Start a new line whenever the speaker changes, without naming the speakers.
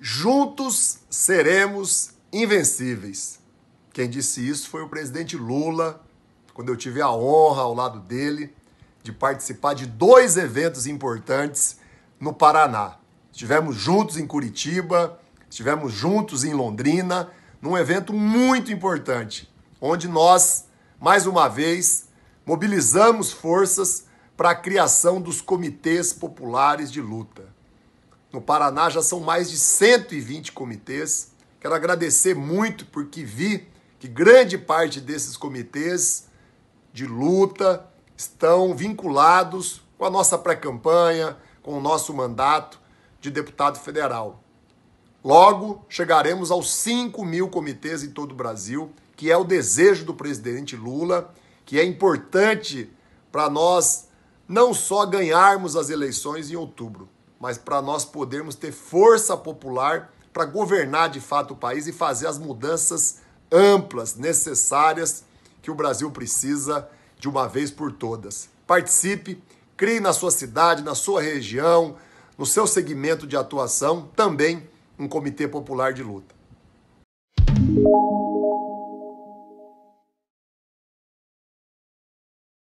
Juntos seremos invencíveis. Quem disse isso foi o presidente Lula, quando eu tive a honra ao lado dele de participar de dois eventos importantes no Paraná. Estivemos juntos em Curitiba, estivemos juntos em Londrina, num evento muito importante, onde nós, mais uma vez, mobilizamos forças para a criação dos comitês populares de luta. No Paraná já são mais de 120 comitês. Quero agradecer muito porque vi que grande parte desses comitês de luta estão vinculados com a nossa pré-campanha, com o nosso mandato de deputado federal. Logo chegaremos aos 5 mil comitês em todo o Brasil, que é o desejo do presidente Lula, que é importante para nós não só ganharmos as eleições em outubro, mas para nós podermos ter força popular para governar de fato o país e fazer as mudanças amplas, necessárias, que o Brasil precisa de uma vez por todas. Participe, crie na sua cidade, na sua região, no seu segmento de atuação, também um comitê popular de luta.